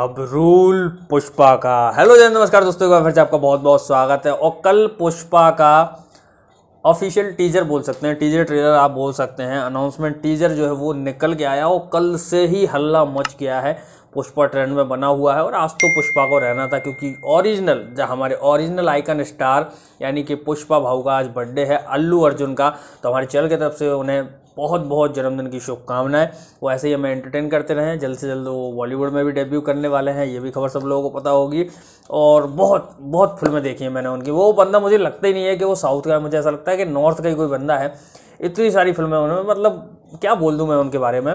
अब रूल पुष्पा का हेलो जय नमस्कार दोस्तों का फिर से आपका बहुत बहुत स्वागत है और कल पुष्पा का ऑफिशियल टीजर बोल सकते हैं टीजर ट्रेलर आप बोल सकते हैं अनाउंसमेंट टीजर जो है वो निकल के आया और कल से ही हल्ला मच गया है पुष्पा ट्रेंड में बना हुआ है और आज तो पुष्पा को रहना था क्योंकि ओरिजिनल जहाँ हमारे ओरिजिनल आइकन स्टार यानी कि पुष्पा भाऊ का आज बर्थडे है अल्लू अर्जुन का तो हमारे चैनल की तरफ से उन्हें बहुत बहुत जन्मदिन की शुभकामनाएं वो ऐसे ही हमें एंटरटेन करते रहें जल्द से जल्द वो बॉलीवुड में भी डेब्यू करने वाले हैं ये भी खबर सब लोगों को पता होगी और बहुत बहुत फिल्में देखी हैं मैंने उनकी वो बंदा मुझे लगता ही नहीं है कि वो साउथ का है मुझे ऐसा लगता है कि नॉर्थ का ही कोई बंदा है इतनी सारी फिल्में उन्होंने मतलब क्या बोल दूँ मैं उनके बारे में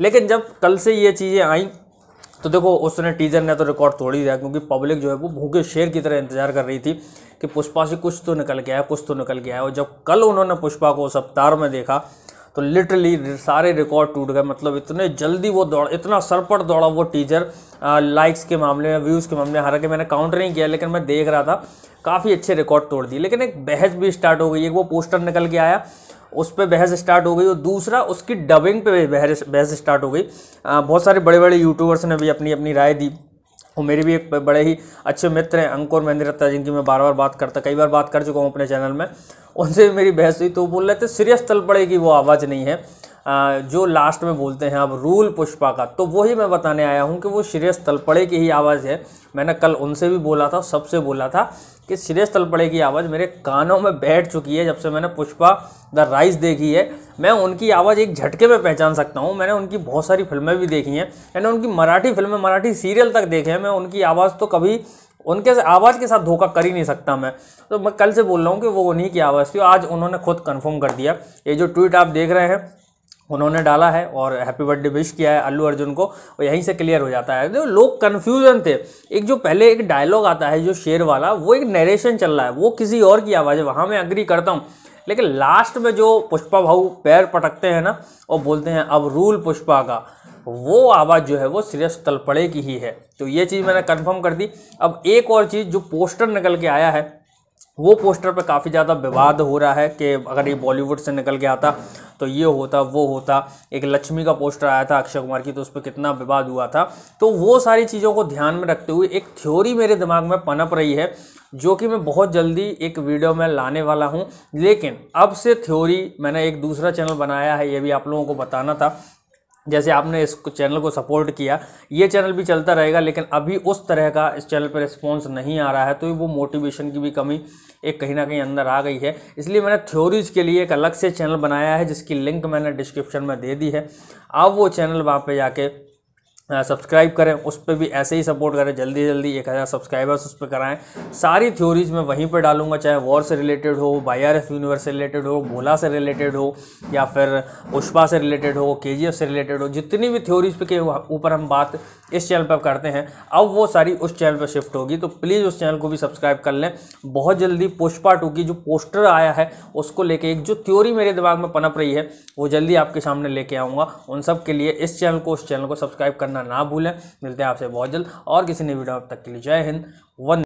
लेकिन जब कल से ये चीज़ें आई तो देखो उसने टीजर ने तो रिकॉर्ड तोड़ ही दिया क्योंकि पब्लिक जो है वो भूखे शेर की तरह इंतजार कर रही थी कि पुष्पा से कुछ तो निकल गया है कुछ तो निकल गया है और जब कल उन्होंने पुष्पा को सप्तार में देखा तो लिटरली सारे रिकॉर्ड टूट गए मतलब इतने जल्दी वो दौड़ इतना सरपट दौड़ा वो टीजर लाइक्स के मामले में व्यूज़ के मामले में हालांकि मैंने काउंटर नहीं किया लेकिन मैं देख रहा था काफ़ी अच्छे रिकॉर्ड तोड़ दिए लेकिन एक बहस भी स्टार्ट हो गई एक वो पोस्टर निकल के आया उस पर बहस स्टार्ट हो गई और दूसरा उसकी डबिंग पे बहस बहस स्टार्ट हो गई बहुत सारे बड़े बड़े यूट्यूबर्स ने भी अपनी अपनी राय दी वो मेरे भी एक बड़े ही अच्छे मित्र हैं अंकुर महेंद्र रत्ता जिनकी मैं बार बार बात करता कई बार बात कर चुका हूँ अपने चैनल में उनसे भी मेरी बहस हुई तो बोल रहे थे सीरियस तल पड़ेगी वो आवाज़ नहीं है जो लास्ट में बोलते हैं अब रूल पुष्पा का तो वही मैं बताने आया हूँ कि वो श्रेयस तलपड़े की ही आवाज़ है मैंने कल उनसे भी बोला था सबसे बोला था कि श्रेयस तलपड़े की आवाज़ मेरे कानों में बैठ चुकी है जब से मैंने पुष्पा द राइस देखी है मैं उनकी आवाज़ एक झटके में पहचान सकता हूँ मैंने उनकी बहुत सारी फिल्में भी देखी हैं मैंने उनकी मराठी फिल्में मराठी सीरियल तक देखे हैं मैं उनकी आवाज़ तो कभी उनके आवाज़ के साथ धोखा कर ही नहीं सकता मैं तो मैं कल से बोल रहा हूँ कि वो उन्हीं की आवाज़ थी आज उन्होंने खुद कन्फर्म कर दिया ये जो ट्वीट आप देख रहे हैं उन्होंने डाला है और हैप्पी बर्थडे विश किया है अल्लू अर्जुन को और यहीं से क्लियर हो जाता है देखो लोग कन्फ्यूजन थे एक जो पहले एक डायलॉग आता है जो शेर वाला वो एक नरेशन चल रहा है वो किसी और की आवाज़ है वहाँ मैं अग्री करता हूँ लेकिन लास्ट में जो पुष्पा भाऊ पैर पटकते हैं ना और बोलते हैं अब रूल पुष्पा का वो आवाज़ जो है वो सिर्फ तलपड़े की ही है तो ये चीज़ मैंने कन्फर्म कर दी अब एक और चीज़ जो पोस्टर निकल के आया है वो पोस्टर पे काफ़ी ज़्यादा विवाद हो रहा है कि अगर ये बॉलीवुड से निकल के आता तो ये होता वो होता एक लक्ष्मी का पोस्टर आया था अक्षय कुमार की तो उस पर कितना विवाद हुआ था तो वो सारी चीज़ों को ध्यान में रखते हुए एक थ्योरी मेरे दिमाग में पनप रही है जो कि मैं बहुत जल्दी एक वीडियो में लाने वाला हूँ लेकिन अब से थ्योरी मैंने एक दूसरा चैनल बनाया है ये भी आप लोगों को बताना था जैसे आपने इस चैनल को सपोर्ट किया ये चैनल भी चलता रहेगा लेकिन अभी उस तरह का इस चैनल पर रिस्पॉन्स नहीं आ रहा है तो वो मोटिवेशन की भी कमी एक कहीं ना कहीं अंदर आ गई है इसलिए मैंने थ्योरीज के लिए एक अलग से चैनल बनाया है जिसकी लिंक मैंने डिस्क्रिप्शन में दे दी है आप वो चैनल वहाँ पर जाके सब्सक्राइब करें उस पर भी ऐसे ही सपोर्ट करें जल्दी जल्दी एक हज़ार सब्सक्राइबर्स उस पर कराएं सारी थ्योरीज मैं वहीं पर डालूंगा चाहे वॉर से रिलेटेड हो बाई आर एफ यूनिवर्स से रिलेटेड हो भोला से रिलेटेड हो या फिर पुष्पा से रिलेटेड हो के जी एफ से रिलेटेड हो जितनी भी थ्योरीज पे के ऊपर हम बात इस चैनल पर करते हैं अब वो सारी उस चैनल पर शिफ्ट होगी तो प्लीज़ उस चैनल को भी सब्सक्राइब कर लें बहुत जल्दी पुष्पा टू की जो पोस्टर आया है उसको लेके एक जो थ्योरी मेरे दिमाग में पनप रही है वो जल्दी आपके सामने लेके आऊँगा उन सब के लिए इस चैनल को उस चैनल को सब्सक्राइब करना करना ना भूलें मिलते हैं आपसे बहुत जल्द और किसी नई वीडियो अब तक के लिए जय हिंद वन